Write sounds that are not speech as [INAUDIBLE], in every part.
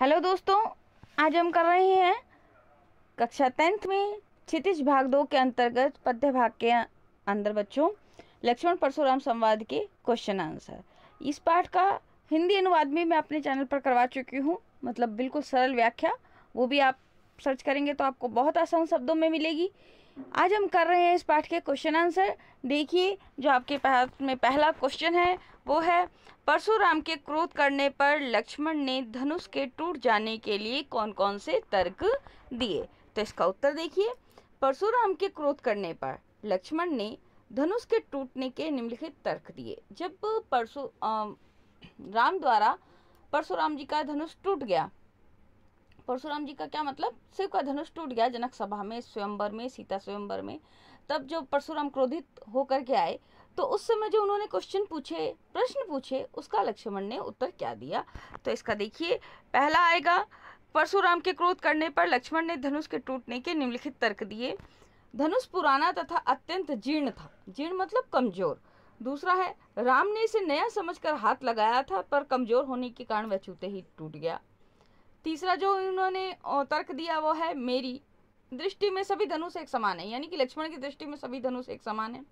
hello दोस्तों आज हम कर रहे हैं कक्षा टेंथ में क्षितिज भाग दो के अंतर्गत पद्य भाग के अंदर बच्चों लक्ष्मण परशुराम संवाद के क्वेश्चन आंसर इस पाठ का हिंदी अनुवाद में मैं अपने चैनल पर करवा चुकी हूँ मतलब बिल्कुल सरल व्याख्या वो भी आप सर्च करेंगे तो आपको बहुत आसान शब्दों में मिलेगी आज हम कर रहे हैं इस पाठ के क्वेश्चन आंसर देखिए जो आपके पास में पहला क्वेश्चन है वो है परशुराम के क्रोध करने पर लक्ष्मण ने धनुष के टूट जाने के लिए कौन कौन से तर्क दिए तो इसका उत्तर देखिए परशुराम के क्रोध करने पर लक्ष्मण ने धनुष के टूटने के निम्नलिखित तर्क दिए जब परशु राम द्वारा परशुराम जी का धनुष टूट गया परशुराम जी का क्या मतलब शिव का धनुष टूट गया जनक सभा में स्वयंवर में सीता स्वयंवर में तब जो परशुराम क्रोधित होकर के आए तो उस समय जो उन्होंने क्वेश्चन पूछे प्रश्न पूछे उसका लक्ष्मण ने उत्तर क्या दिया तो इसका देखिए पहला आएगा परशुराम के क्रोध करने पर लक्ष्मण ने धनुष के टूटने के निम्नलिखित तर्क दिए धनुष पुराना तथा अत्यंत जीर्ण था जीर्ण मतलब कमजोर दूसरा है राम ने इसे नया समझकर हाथ लगाया था पर कमजोर होने के कारण वह चूते ही टूट गया तीसरा जो इन्होंने तर्क दिया वो है मेरी दृष्टि में सभी धनुष एक समान है यानी कि लक्ष्मण की दृष्टि में सभी धनुष एक समान है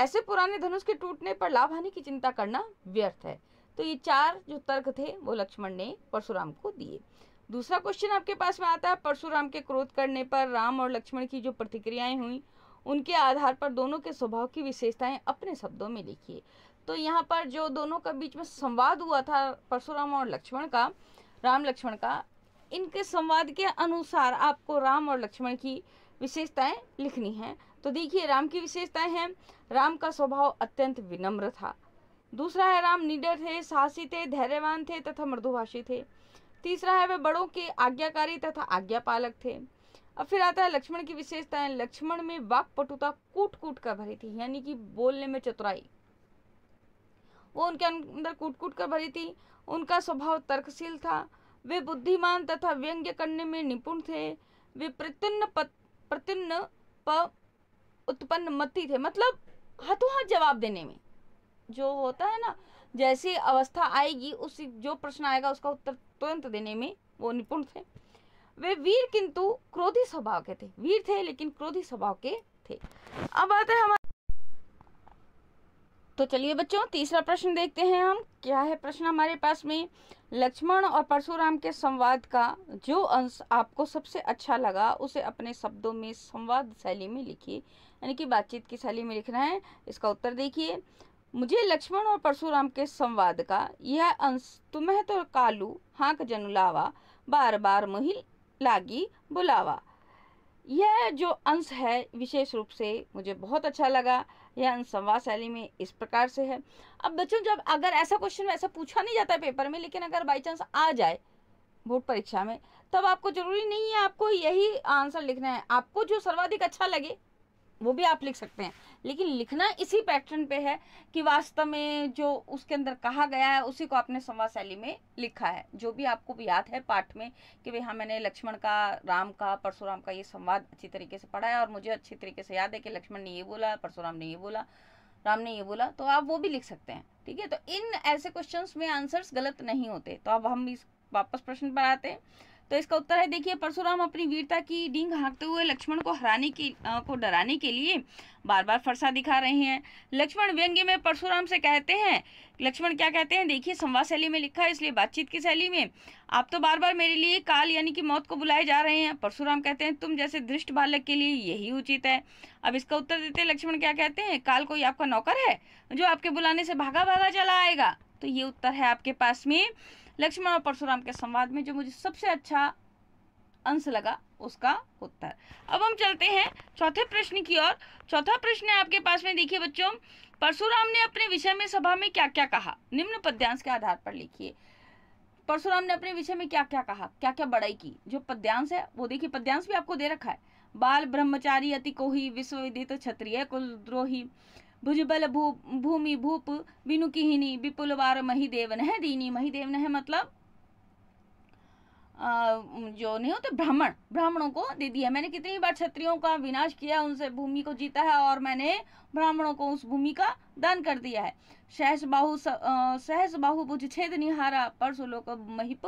ऐसे पुराने धनुष के टूटने पर लाभ हानि की चिंता करना व्यर्थ है तो ये चार जो तर्क थे वो लक्ष्मण ने परशुराम को दिए दूसरा क्वेश्चन आपके पास में आता है परशुराम के क्रोध करने पर राम और लक्ष्मण की जो प्रतिक्रियाएं हुई उनके आधार पर दोनों के स्वभाव की विशेषताएं अपने शब्दों में लिखिए तो यहाँ पर जो दोनों के बीच में संवाद हुआ था परशुराम और लक्ष्मण का राम लक्ष्मण का इनके संवाद के अनुसार आपको राम और लक्ष्मण की विशेषताएं लिखनी हैं तो देखिए राम की विशेषताएं हैं राम का स्वभाव अत्यंत विनम्र था दूसरा है राम निडर थे साहसी थे धैर्यवान थे तथा मृदुभाषी थे तीसरा है वे बड़ों के आज्ञाकारी तथा आज्ञापालक थे अब फिर आता है लक्ष्मण की विशेषताएं लक्ष्मण में वाक्पटुता कूट कूट कर भरी थी यानी कि बोलने में चतुराई वो उनके अंदर कूट कूट कर भरी थी उनका स्वभाव तर्कशील था वे बुद्धिमान तथा व्यंग्य करने में निपुण थे वे प्रत्युन्न प्रत्युन्न उत्पन्न मती थे मतलब हाथों हाथ जवाब देने में जो होता है ना जैसी अवस्था आएगी उसी जो प्रश्न आएगा उसका उत्तर तुरंत देने में वो निपुण थे वे वीर किंतु क्रोधी स्वभाव के थे वीर थे लेकिन क्रोधी स्वभाव के थे अब आता है हमारे तो चलिए बच्चों तीसरा प्रश्न देखते हैं हम क्या है प्रश्न हमारे पास में लक्ष्मण और परशुराम के संवाद का जो अंश आपको सबसे अच्छा लगा उसे अपने शब्दों में संवाद शैली में लिखिए यानी कि बातचीत की शैली में लिखना है इसका उत्तर देखिए मुझे लक्ष्मण और परशुराम के संवाद का यह अंश तुम्हें तो कालू हाँक जनुलावा बार बार मुही लागी बुलावा यह जो अंश है विशेष रूप से मुझे बहुत अच्छा लगा यह अनुसंवाद शैली में इस प्रकार से है अब बच्चों जब अगर ऐसा क्वेश्चन ऐसा पूछा नहीं जाता है पेपर में लेकिन अगर बाई चांस आ जाए बोर्ड परीक्षा में तब आपको जरूरी नहीं है आपको यही आंसर लिखना है आपको जो सर्वाधिक अच्छा लगे वो भी आप लिख सकते हैं लेकिन लिखना इसी पैटर्न पे है कि वास्तव में जो उसके अंदर कहा गया है उसी को आपने संवाद शैली में लिखा है जो भी आपको भी याद है पाठ में कि भाई हाँ मैंने लक्ष्मण का राम का परशुराम का ये संवाद अच्छी तरीके से पढ़ा है और मुझे अच्छी तरीके से याद है कि लक्ष्मण ने ये बोला परशुराम ने ये बोला राम ने ये बोला तो आप वो भी लिख सकते हैं ठीक है तो इन ऐसे क्वेश्चन में आंसर्स गलत नहीं होते तो अब हम इस वापस प्रश्न पर आते हैं तो इसका उत्तर है देखिए परशुराम अपनी वीरता की डींग हाँकते हुए लक्ष्मण को हराने की आ, को डराने के लिए बार बार फरसा दिखा रहे हैं लक्ष्मण व्यंग्य में परशुराम से कहते हैं लक्ष्मण क्या कहते हैं देखिए संवाद शैली में लिखा है इसलिए बातचीत की शैली में आप तो बार बार मेरे लिए काल यानी कि मौत को बुलाए जा रहे हैं परशुराम कहते हैं तुम जैसे दृष्ट बालक के लिए यही उचित है अब इसका उत्तर देते हैं लक्ष्मण क्या कहते हैं काल कोई आपका नौकर है जो आपके बुलाने से भागा भागा चला आएगा तो ये उत्तर है आपके पास में लक्ष्मण और परशुराम के संवाद में जो मुझे सबसे अच्छा अंश लगा उसका उत्तर अब हम चलते हैं चौथे प्रश्न की ओर चौथा प्रश्न है आपके पास में देखिए बच्चों परशुराम ने अपने विषय में सभा में क्या क्या कहा निम्न पद्यांश के आधार पर लिखिए परशुराम ने अपने विषय में क्या क्या कहा क्या क्या बड़ाई की जो पद्यांश है वो देखिए पद्यांश भी आपको दे रखा है बाल ब्रह्मचारी अति कोही विश्वविदित क्षत्रिय कुलद्रोही भुजबल भू भूमि भूप विनुकिहिनी विपुल वार महीदेवन है दीनी महीदेवन है मतलब आ, जो नहीं होते ब्राह्मण ब्राह्मणों को दे दिया मैंने कितनी बार क्षत्रियों का विनाश किया उनसे भूमि को जीता है और मैंने ब्राह्मणों को उस भूमि का दान कर दिया है सहस बाहु सहस बाहु बुझ छेद निहारा परसु परसुलोक महिप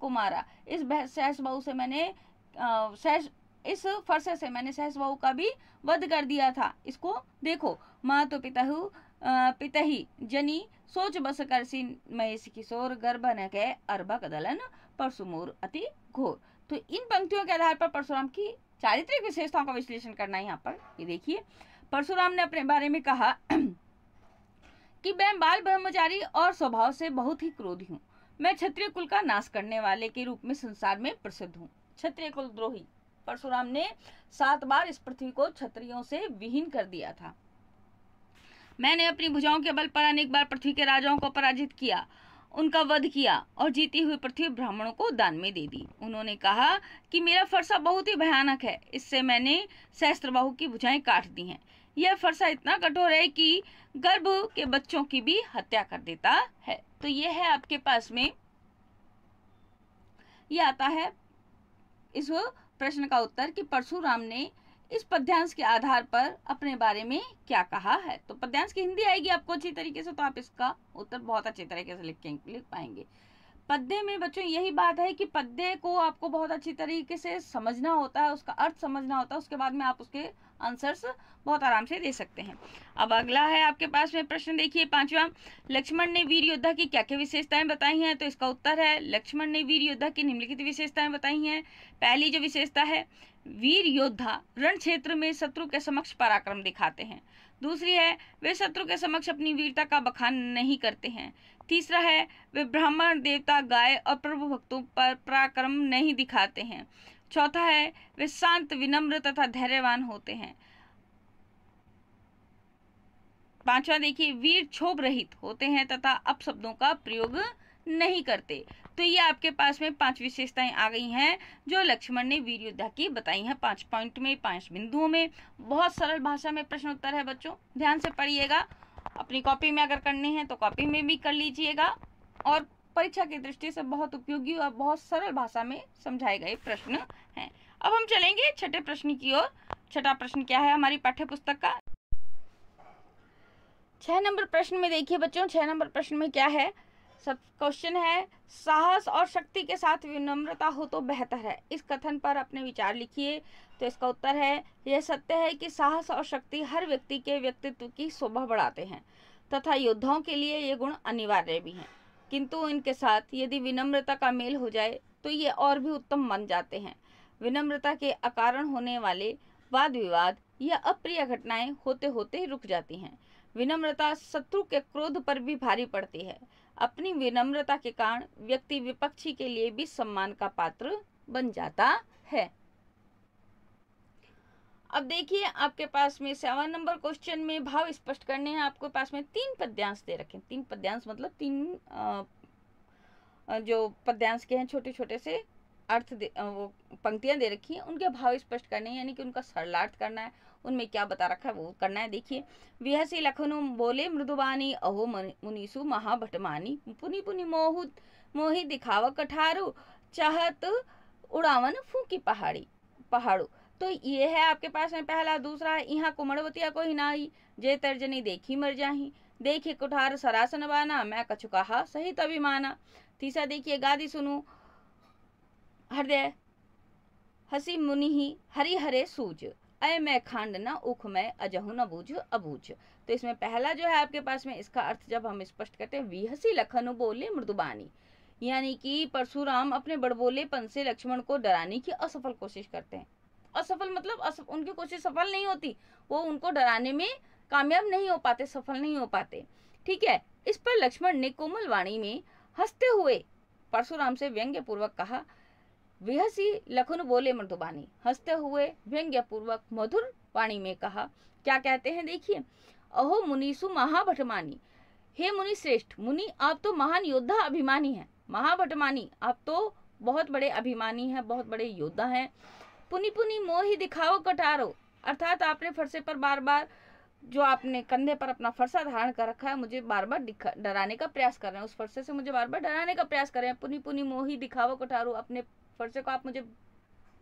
कुमारा इस सहस बाहु से मैंने सहस इस फरसे से मैंने सहस बाहु का भी वध कर दिया था इसको देखो पिता ही जनी सोच बस सी मैं किशोर गर्भ न कह अरबक दलन परसुमूर अति घोर तो इन पंक्तियों के आधार पर परशुराम की चारित्रिक विशेषताओं का विश्लेषण करना है यहाँ पर ये देखिए परशुराम ने अपने बारे में कहा [CLEARS THROAT] कि मैं बाल ब्रह्मचारी और स्वभाव से बहुत ही क्रोधी हूँ मैं क्षत्रिय कुल का नाश करने वाले के रूप में संसार में प्रसिद्ध हूँ क्षत्रिय कुल द्रोही परशुराम ने सात बार इस पृथ्वी को क्षत्रियों से विहीन कर दिया था मैंने अपनी भुजाओं के बल पर अनेक बार पृथ्वी के राजाओं को पराजित किया उनका वध किया और जीती हुई पृथ्वी ब्राह्मणों को दान में दे दी उन्होंने कहा कि मेरा फरसा बहुत ही भयानक है इससे मैंने सहस्त्रबाहु की भुजाएं काट दी हैं यह फरसा इतना कठोर है कि गर्भ के बच्चों की भी हत्या कर देता है तो यह है आपके पास में यह आता है इस प्रश्न का उत्तर कि परशुराम ने इस पद्यांश के आधार पर अपने बारे में क्या कहा है तो पद्यांश की हिंदी आएगी आपको अच्छी तरीके से तो आप इसका उत्तर बहुत अच्छे तरीके से लिख लिख पाएंगे पद्य में बच्चों यही बात है कि पद्य को आपको बहुत अच्छी तरीके से समझना होता है उसका अर्थ समझना होता है उसके बाद में आप उसके आंसर्स बहुत आराम से दे सकते हैं अब अगला है आपके पास में प्रश्न देखिए पांचवा लक्ष्मण ने वीर योद्धा की क्या क्या विशेषताएं बताई हैं तो इसका उत्तर है लक्ष्मण ने वीर योद्धा की निम्नलिखित विशेषताएं बताई हैं पहली जो विशेषता है वीर योद्धा रण क्षेत्र में शत्रु के समक्ष पराक्रम दिखाते हैं दूसरी है वे शत्रु के समक्ष अपनी वीरता का बखान नहीं करते हैं तीसरा है वे ब्राह्मण देवता गाय और प्रभु भक्तों पर पराक्रम नहीं दिखाते हैं चौथा है वे शांत विनम्र तथा धैर्यवान होते हैं पांचवा देखिए वीर क्षोभ रहित होते हैं तथा अपशब्दों का प्रयोग नहीं करते तो ये आपके पास में पांच विशेषताएं आ गई हैं जो लक्ष्मण ने वीर योद्धा की बताई हैं पांच पॉइंट में पांच बिंदुओं में बहुत सरल भाषा में प्रश्न उत्तर है बच्चों ध्यान से पढ़िएगा अपनी कॉपी में अगर करने हैं तो कॉपी में भी कर लीजिएगा और परीक्षा की दृष्टि से बहुत उपयोगी और बहुत सरल भाषा में समझाए गए प्रश्न हैं अब हम चलेंगे छठे प्रश्न की ओर छठा प्रश्न क्या है हमारी पाठ्य पुस्तक का छह नंबर प्रश्न में देखिए बच्चों छह नंबर प्रश्न में क्या है सब क्वेश्चन है साहस और शक्ति के साथ विनम्रता हो तो बेहतर है इस कथन पर अपने विचार लिखिए तो इसका उत्तर है यह सत्य है कि साहस और शक्ति हर व्यक्ति के व्यक्तित्व की शोभा बढ़ाते हैं तथा योद्धाओं के लिए ये गुण अनिवार्य भी हैं किंतु इनके साथ यदि विनम्रता का मेल हो जाए तो ये और भी उत्तम बन जाते हैं विनम्रता के अकारण होने वाले वाद विवाद या अप्रिय घटनाएं होते होते रुक जाती हैं विनम्रता शत्रु के क्रोध पर भी भारी पड़ती है अपनी विनम्रता के कारण व्यक्ति विपक्षी के लिए भी सम्मान का पात्र बन जाता है अब देखिए आपके पास में सेवन नंबर क्वेश्चन में भाव स्पष्ट करने हैं आपके पास में तीन पद्यांश दे रखे तीन पद्यांश मतलब तीन जो पद्यांश के हैं छोटे छोटे से अर्थ दे, वो पंक्तियां दे रखी हैं उनके भाव स्पष्ट करने हैं यानी कि उनका सरलार्थ करना है उनमें क्या बता रखा है वो करना है देखिए विहसी लखनऊ बोले मृदुबानी अहो मुनीसु महाभटमानी पुनि पुनि मोहित मोहि दिखाव कठारू चाहत उड़ावन फूकी पहाड़ी पहाड़ू तो ये है आपके पास में पहला दूसरा यहाँ कुमड़वतिया को ही नाई जय तर्जनी देखी मर जाही देखिए कुठार सरासन बाना मैं कछु कहा सही तभी माना तीसरा देखिए गादी सुनू हृदय हसी मुनि ही हरी हरे सूज अमय मैं खांड न उखमय अजहु न बूझ अबूझ तो इसमें पहला जो है आपके पास में इसका अर्थ जब हम स्पष्ट करते हैं विहसी लखनु बोले मृदुबानी यानी कि परशुराम अपने बड़बोलेपन से लक्ष्मण को डराने की असफल कोशिश करते हैं असफल मतलब असफ, उनकी कोशिश सफल नहीं होती वो उनको डराने में कामयाब नहीं हो पाते सफल नहीं हो पाते ठीक है इस पर लक्ष्मण ने कोमल वाणी में हंसते हुए परशुराम से व्यंग्य पूर्वक कहा विहसी लखन बोले मृदुबानी हंसते हुए व्यंग्य पूर्वक मधुर वाणी में कहा क्या कहते हैं देखिए अहो मुनिसु महाभटमानी हे मुनि श्रेष्ठ मुनि आप तो महान योद्धा अभिमानी हैं महाभटमानी आप तो बहुत बड़े अभिमानी हैं बहुत बड़े योद्धा हैं पुनि पुनि मोही दिखाओ कटारो अर्थात आपने फरसे पर बार बार जो आपने कंधे पर अपना फरसा धारण कर रखा है मुझे बार बार डराने का प्रयास कर रहे हैं उस फरसे से मुझे बार बार डराने का प्रयास कर रहे हैं पुनि पुनि मोही दिखावो कटारो अपने फरसे को आप मुझे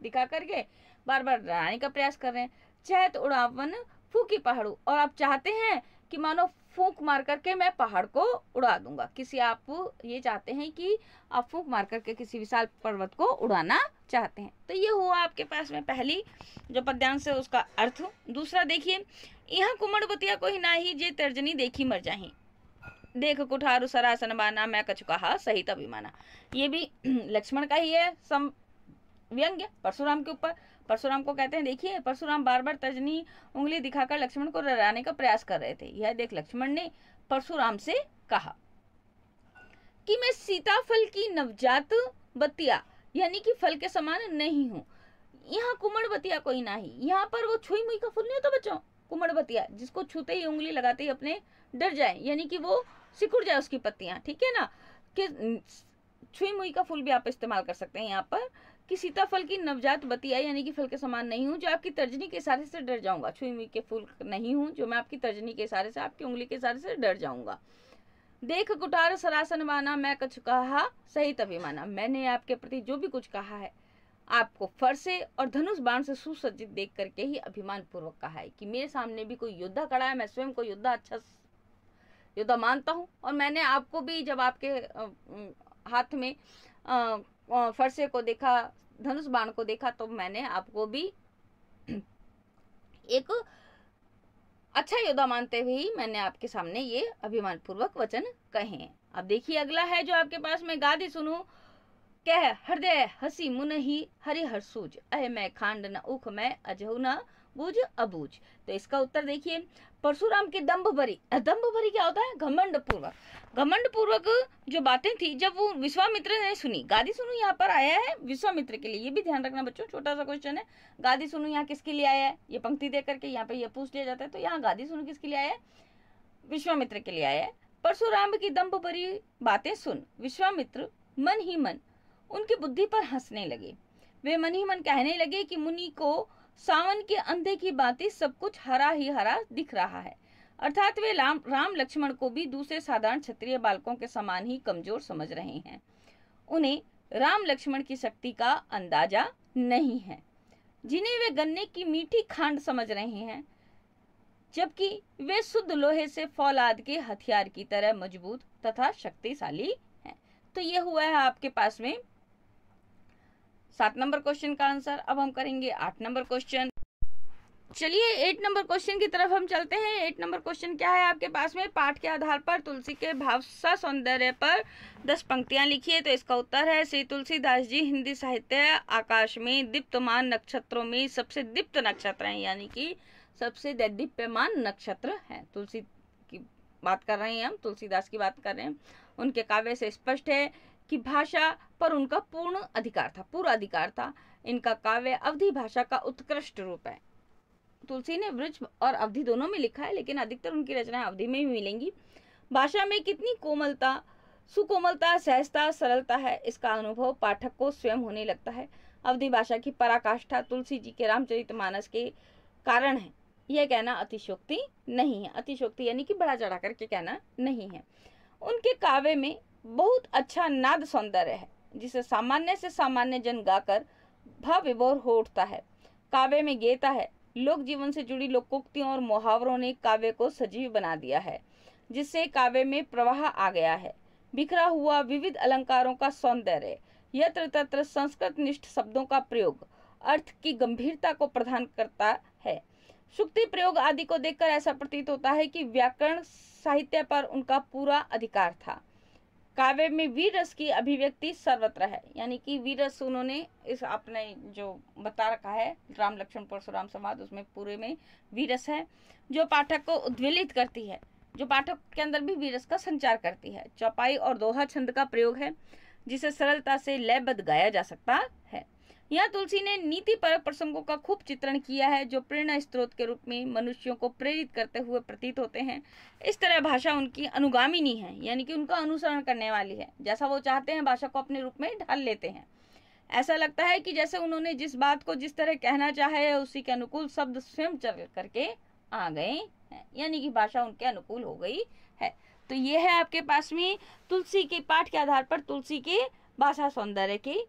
दिखा करके बार बार डराने का प्रयास कर रहे हैं चहत उड़ावन फूकी पहाड़ू और आप चाहते हैं कि मानो फूंक मार करके मैं पहाड़ को उड़ा दूंगा किसी आप ये चाहते हैं कि आप फूंक मार करके किसी विशाल पर्वत को उड़ाना चाहते हैं तो ये हुआ आपके पास में पहली जो पद्यांश है उसका अर्थ दूसरा देखिए यहाँ कुमड़ बतिया को ही ना ही जे तर्जनी देखी मर जाही देख कुठारु सरासन बाना मैं कछु कहा तभी माना ये भी [CLEARS THROAT] लक्ष्मण का ही है सम व्यंग्य परशुराम के ऊपर परशुराम को कहते हैं देखिए परशुराम बार बार तजनी उंगली दिखाकर लक्ष्मण को डराने का प्रयास कर रहे थे यह देख लक्ष्मण ने परशुराम से कहा कि मैं सीताफल की नवजात बतिया यानी कि फल के समान नहीं हूँ यहाँ कुमड़ बतिया कोई ना ही यहाँ पर वो छुई मुई का फूल नहीं होता बच्चों कुमड़ बतिया जिसको छूते ही उंगली लगाते ही अपने डर जाए यानी कि वो सिकुड़ जाए उसकी पत्तियाँ ठीक है ना कि छुई मुई का फूल भी आप इस्तेमाल कर सकते हैं यहाँ पर कि सीताफल की नवजात बतिया यानी कि फल के समान नहीं हूँ जो आपकी तर्जनी के इशारे से डर जाऊंगा छुई मुई के फूल नहीं हूँ जो मैं आपकी तर्जनी के इशारे से आपकी उंगली के इशारे से डर जाऊंगा देख कुटार सरासन माना मैं कुछ कहा सही तभी माना मैंने आपके प्रति जो भी कुछ कहा है आपको फर से और धनुष बाण से सुसज्जित देख करके ही अभिमान पूर्वक कहा है कि मेरे सामने भी कोई योद्धा खड़ा है मैं स्वयं को योद्धा अच्छा योद्धा तो मानता हूँ और मैंने आपको भी जब आपके हाथ में फरसे को देखा धनुष बाण को देखा तो मैंने आपको भी [CLEARS THROAT] एक अच्छा योद्धा मानते हुए ही मैंने आपके सामने ये अभिमान पूर्वक वचन कहे अब देखिए अगला है जो आपके पास में गादी सुनू कह हृदय हसी मुन ही हरि हर सूज अह मैं खांड न उख मैं अजहु न बुझ अबूझ तो इसका उत्तर देखिए परशुराम की दम्भ भरी दम्भ भरी क्या होता है घमंड पूर्वक घमंड पूर्वक जो बातें थी जब वो विश्वामित्र ने सुनी गादी सुनू यहाँ पर आया है विश्वामित्र के लिए ये भी ध्यान रखना बच्चों छोटा सा क्वेश्चन है गादी सुनू यहाँ किसके लिए आया है ये पंक्ति दे करके यहाँ पे ये पूछ लिया जाता है तो यहाँ गादी सुनू किसके लिए आया है विश्वामित्र के लिए आया है परशुराम की दम्भ भरी बातें सुन विश्वामित्र मन ही मन उनकी बुद्धि पर हंसने लगे वे मन ही मन कहने लगे कि मुनि को सावन के अंधे की बातें सब कुछ हरा ही हरा दिख रहा है अर्थात वे राम राम लक्ष्मण को भी दूसरे साधारण क्षत्रिय बालकों के समान ही कमजोर समझ रहे हैं उन्हें राम लक्ष्मण की शक्ति का अंदाजा नहीं है जिन्हें वे गन्ने की मीठी खांड समझ रहे हैं जबकि वे शुद्ध लोहे से फौलाद के हथियार की तरह मजबूत तथा शक्तिशाली हैं तो ये हुआ है आपके पास में सात नंबर क्वेश्चन का आंसर अब हम करेंगे आठ नंबर क्वेश्चन चलिए एट नंबर क्वेश्चन की तरफ हम चलते हैं एट नंबर क्वेश्चन क्या है आपके पास में पाठ के आधार पर तुलसी के भावसा सौंदर्य पर दस पंक्तियां लिखिए तो इसका उत्तर है श्री तुलसीदास जी हिंदी साहित्य आकाश में दीप्तमान नक्षत्रों में सबसे दीप्त नक्षत्र हैं यानी कि सबसे दीप्यमान नक्षत्र हैं तुलसी की बात कर रहे हैं हम तुलसीदास की बात कर रहे हैं उनके काव्य से स्पष्ट है की भाषा पर उनका पूर्ण अधिकार था पूरा अधिकार था इनका काव्य अवधि भाषा का उत्कृष्ट रूप है तुलसी ने वृक्ष और अवधि दोनों में लिखा है लेकिन अधिकतर उनकी रचनाएं अवधि में ही मिलेंगी भाषा में कितनी कोमलता सुकोमलता सहजता सरलता है इसका अनुभव पाठक को स्वयं होने लगता है अवधि भाषा की पराकाष्ठा तुलसी जी के रामचरितमानस के कारण है यह कहना अतिशोक्ति नहीं है अतिशोक्ति यानी कि बड़ा चढ़ा करके कहना नहीं है उनके काव्य में बहुत अच्छा नाद सौंदर्य है जिसे सामान्य से सामान्य जन गाकर विभोर हो उठता है काव्य में गेता है लोक जीवन से जुड़ी लोकोक्तियों और मुहावरों ने काव्य को सजीव बना दिया है जिससे काव्य में प्रवाह आ गया है बिखरा हुआ विविध अलंकारों का सौंदर्य यत्र तत्र संस्कृत निष्ठ शब्दों का प्रयोग अर्थ की गंभीरता को प्रदान करता है सुक्ति प्रयोग आदि को देखकर ऐसा प्रतीत होता है कि व्याकरण साहित्य पर उनका पूरा अधिकार था काव्य में वीरस की अभिव्यक्ति सर्वत्र है यानी कि वीरस उन्होंने इस अपने जो बता रखा है राम लक्ष्मण परशुराम संवाद उसमें पूरे में वीरस है जो पाठक को उद्वेलित करती है जो पाठक के अंदर भी वीरस का संचार करती है चौपाई और दोहा छंद का प्रयोग है जिसे सरलता से लयबद्ध गाया जा सकता है यहाँ तुलसी ने नीति पर प्रसंगों का खूब चित्रण किया है जो प्रेरणा स्त्रोत के रूप में मनुष्यों को प्रेरित करते हुए प्रतीत होते हैं इस तरह भाषा उनकी अनुगामिनी है यानी कि उनका अनुसरण करने वाली है जैसा वो चाहते हैं भाषा को अपने रूप में ढाल लेते हैं ऐसा लगता है कि जैसे उन्होंने जिस बात को जिस तरह कहना चाहे उसी के अनुकूल शब्द स्वयं चल करके आ गए हैं यानी कि भाषा उनके अनुकूल हो गई है तो ये है आपके पास में तुलसी के पाठ के आधार पर तुलसी के भाषा सौंदर्य की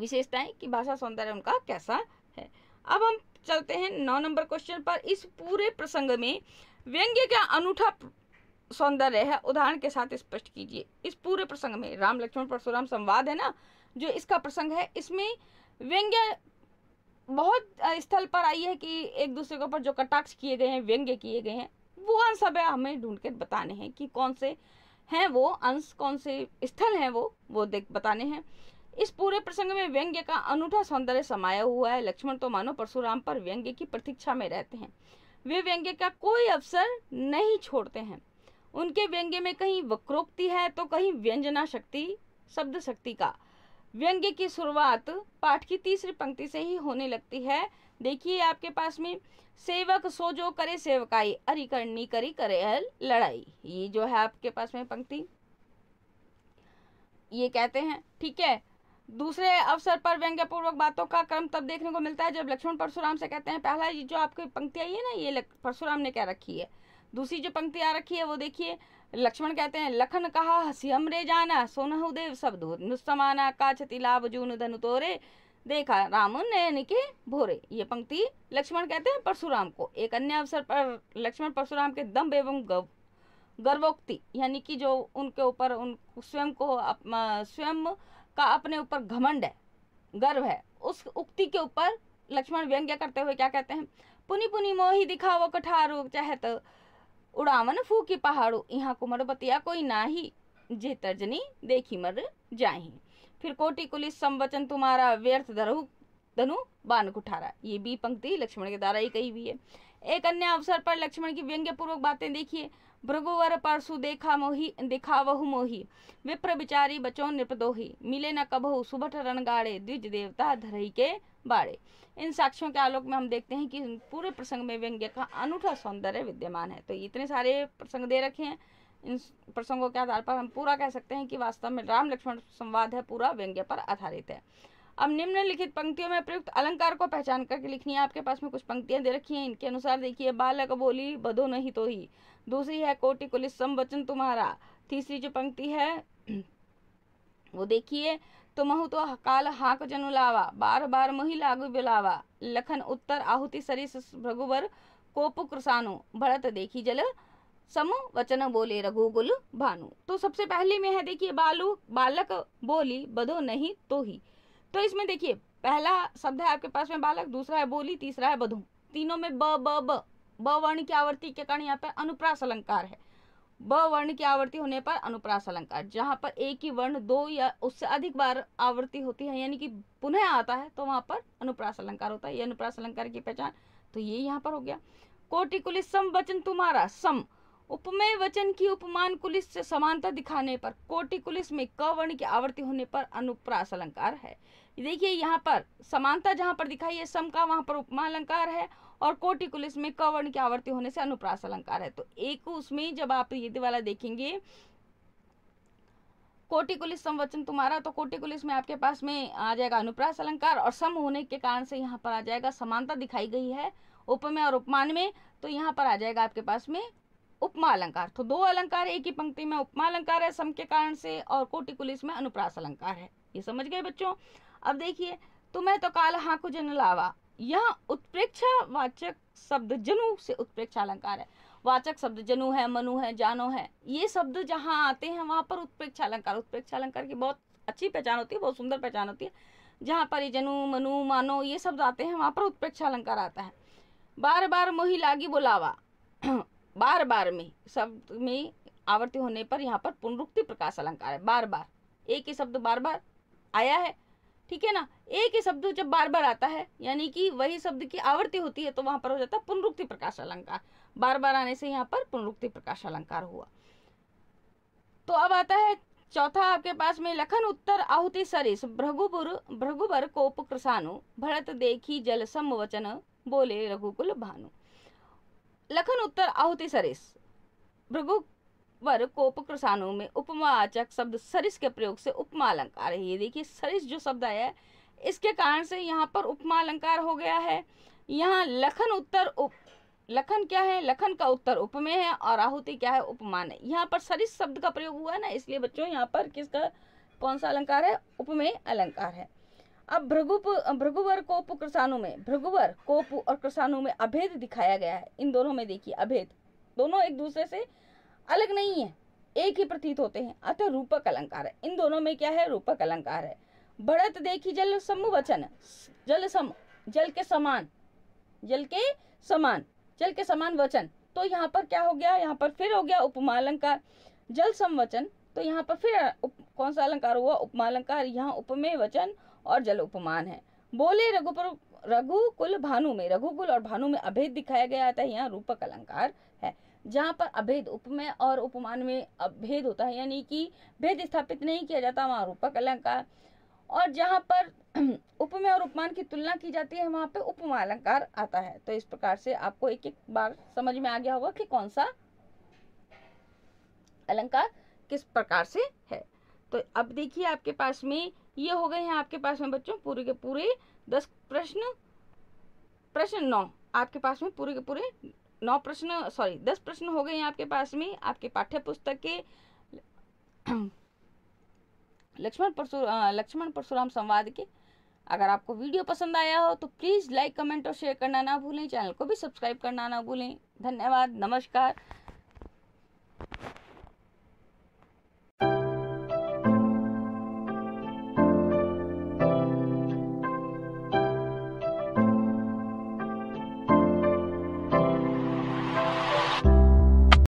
विशेषताएं कि भाषा सौंदर्य उनका कैसा है अब हम चलते हैं नौ नंबर क्वेश्चन पर इस पूरे प्रसंग में व्यंग्य का अनूठा सौंदर्य है उदाहरण के साथ स्पष्ट कीजिए इस पूरे प्रसंग में राम लक्ष्मण परशुराम संवाद है ना जो इसका प्रसंग है इसमें व्यंग्य बहुत स्थल पर आई है कि एक दूसरे के ऊपर जो कटाक्ष किए गए हैं व्यंग्य किए गए हैं वो अंश अब हमें ढूंढ कर बताने हैं कि कौन से हैं वो अंश कौन से स्थल हैं वो वो देख बताने हैं इस पूरे प्रसंग में व्यंग्य का अनूठा सौंदर्य समाया हुआ है लक्ष्मण तो मानो परशुराम पर व्यंग्य की प्रतीक्षा में रहते हैं वे व्यंग्य का कोई अवसर नहीं छोड़ते हैं उनके व्यंग्य में कहीं वक्रोक्ति है तो कहीं व्यंजना शक्ति शब्द शक्ति का व्यंग्य की शुरुआत पाठ की तीसरी पंक्ति से ही होने लगती है देखिए आपके पास में सेवक सो जो करे सेवकाई अरी करनी करी करे लड़ाई ये जो है आपके पास में पंक्ति ये कहते हैं ठीक है दूसरे अवसर पर व्यंग्यपूर्वक बातों का क्रम तब देखने को मिलता है जब लक्ष्मण परशुराम से कहते हैं पहला जो आपकी पंक्ति आई है ना ये परशुराम ने क्या रखी है दूसरी जो पंक्ति आ रखी है वो देखिए लक्ष्मण कहते हैं लखन कहा हसी हमरे जाना सोनहुदेव सब नुस्तमाना का छति लाभ जून धनु तोरे देखा राम नयन के भोरे ये पंक्ति लक्ष्मण कहते हैं परशुराम को एक अन्य अवसर पर लक्ष्मण परशुराम के दम्भ एवं गर्वोक्ति यानी कि जो उनके ऊपर उन स्वयं को स्वयं का अपने ऊपर घमंड है गर्व है उस उक्ति के ऊपर लक्ष्मण व्यंग्य करते हुए क्या कहते हैं पुनि पुनि मोही दिखावो कठारो चहत उड़ावन फूकी पहाड़ो यहाँ कुमर बतिया कोई ना ही जे तर्जनी देखी मर जाही फिर कोटि कुलिस संवचन तुम्हारा व्यर्थ धरु धनु बान कुठारा ये भी पंक्ति लक्ष्मण के द्वारा ही कही हुई है एक अन्य अवसर पर लक्ष्मण की व्यंग्य पूर्वक बातें देखिए भृगुवर परसु देखा मोही दिखा बहु मोही विप्र बिचारी बचो नृपदोही मिले न कबहु सुभट रणगाड़े द्विज देवता धरई के बाड़े इन साक्ष्यों के आलोक में हम देखते हैं कि पूरे प्रसंग में व्यंग्य का अनूठा सौंदर्य विद्यमान है तो इतने सारे प्रसंग दे रखे हैं इन प्रसंगों के आधार पर हम पूरा कह सकते हैं कि वास्तव में राम लक्ष्मण संवाद है पूरा व्यंग्य पर आधारित है अब निम्नलिखित पंक्तियों में प्रयुक्त अलंकार को पहचान करके लिखनी है आपके पास में कुछ पंक्तियां दे रखी हैं इनके अनुसार देखिए बालक बोली बधो नहीं तो ही दूसरी है कोटि सम वचन तुम्हारा तीसरी जो पंक्ति है वो देखिए तुमहु तो काल हाक जनुलावा बार बार मुहि लागु बिलावा लखन उत्तर आहुति सरिस भृगुवर कोप कृसानु भरत देखी जल सम वचन बोले रघुगुल भानु तो सबसे पहले में है देखिए बालू बालक बोली बधो नहीं तो ही तो इसमें देखिए पहला शब्द है आपके पास में बालक दूसरा है बोली तीसरा है बधू तीनों में ब ब ब ब वर्ण की आवृत्ति के कारण यहाँ पर अनुप्रास अलंकार है ब वर्ण की आवृत्ति होने पर अनुप्रास अलंकार जहां पर एक ही वर्ण दो या उससे अधिक बार आवृत्ति होती है यानी कि पुनः आता है तो वहां पर अनुप्रास अलंकार होता है ये अनुप्रास अलंकार की पहचान तो ये यहाँ पर हो गया कोटिकुलिस सम वचन तुम्हारा सम उपमेय वचन की उपमान कुलिस से समानता दिखाने पर कोटिकुलिस में क वर्ण की आवृत्ति होने पर अनुप्रास अलंकार है देखिए यहाँ पर समानता जहाँ पर दिखाई है सम का वहाँ पर उपमा अलंकार है और कोटिकुलिस में कवर्ण की आवर्ती होने से अनुप्रास अलंकार है तो एक उसमें जब आप ये वाला देखेंगे कोटिकुलिस संवचन तुम्हारा तो कोटिकुलिस में आपके पास में आ जाएगा अनुप्रास अलंकार और सम होने के कारण से यहाँ पर आ जाएगा समानता दिखाई गई है उपमे और उपमान में तो यहाँ पर आ जाएगा आपके पास में उपमा अलंकार तो दो अलंकार एक ही पंक्ति में उपमा अलंकार है सम के कारण से और कोटिकुलिस में अनुप्रास अलंकार है ये समझ गए बच्चों अब देखिए तुम्हें तो काल हाकु जन लावा यह उत्प्रेक्षा वाचक शब्द जनु से उत्प्रेक्षा अलंकार है वाचक शब्द जनु है मनु है जानो है ये शब्द जहाँ आते हैं वहाँ पर उत्प्रेक्षा अलंकार उत्प्रेक्षा अलंकार की बहुत अच्छी पहचान होती है बहुत सुंदर पहचान होती है जहाँ पर ये जनु मनु मानो ये शब्द आते हैं वहाँ पर उत्प्रेक्षा अलंकार आता है बार बार मोहि लागी बुलावा [CLEARS THROAT] बार बार में शब्द में आवर्ती होने पर यहाँ पर पुनरुक्ति प्रकाश अलंकार है बार बार एक ही शब्द बार बार आया है ठीक है ना एक ही शब्द जब बार बार आता है यानी कि वही शब्द की आवृत्ति होती है तो वहां पर हो जाता है पुनरुक्ति प्रकाश अलंकार बार बार आने से यहाँ पर पुनरुक्ति प्रकाश अलंकार हुआ तो अब आता है चौथा आपके पास में लखन उत्तर आहुति सरिस भ्रगुबुर भ्रगुबर कोप कृसानु भरत देखी जल सम वचन बोले रघुकुल भानु लखन उत्तर आहुति सरिस भृगु वर कोप कृषाणु में उपमाचक शब्द सरिस के प्रयोग से उपमा अलंकार है ये देखिए सरिस जो शब्द आया है इसके कारण से यहाँ पर उपमा अलंकार हो गया है यहाँ लखन उत्तर उप लखन क्या है लखन का उत्तर उपमेय है और आहुति क्या है उपमान है यहाँ पर सरिस शब्द का प्रयोग हुआ है ना इसलिए बच्चों यहाँ पर किसका कौन सा अलंकार है उपमेय अलंकार है अब भृगुप भृगुवर कोप कृषाणु में भृगुवर कोप और कृषाणु में अभेद दिखाया गया है इन दोनों में देखिए अभेद दोनों एक दूसरे से अलग नहीं है एक ही प्रतीत होते हैं अतः रूपक अलंकार है इन दोनों में क्या है रूपक अलंकार है बढ़त देखी जल सम वचन जल सम जल के समान जल के समान जल के समान वचन तो यहाँ पर क्या हो गया यहाँ पर फिर हो गया उपमा अलंकार जल समवचन तो यहाँ पर फिर उप, कौन सा अलंकार हुआ उपमा अलंकार यहाँ उपमेय वचन और जल उपमान है बोले रघुपुर रघुकुल भानु में रघुकुल और भानु में अभेद दिखाया गया था यहाँ रूपक अलंकार है जहाँ पर अभेद उपमेय और उपमान में अभेद होता है यानी कि भेद स्थापित नहीं किया जाता वहाँ रूपक अलंकार और जहाँ पर [CLEARS THROAT] उपमेय और उपमान की तुलना की जाती है वहाँ पे उपमा अलंकार आता है तो इस प्रकार से आपको एक एक बार समझ में आ गया होगा कि कौन सा अलंकार किस प्रकार से है तो अब देखिए आपके पास में ये हो गए हैं आपके पास में बच्चों पूरे के पूरे दस प्रश्न प्रश्न नौ आपके पास में पूरे के पूरे नौ प्रश्न सॉरी दस प्रश्न हो गए हैं आपके पास में आपके पाठ्य पुस्तक के [CLEARS THROAT] लक्ष्मण लक्ष्मण परशुराम संवाद के अगर आपको वीडियो पसंद आया हो तो प्लीज़ लाइक कमेंट और शेयर करना ना भूलें चैनल को भी सब्सक्राइब करना ना भूलें धन्यवाद नमस्कार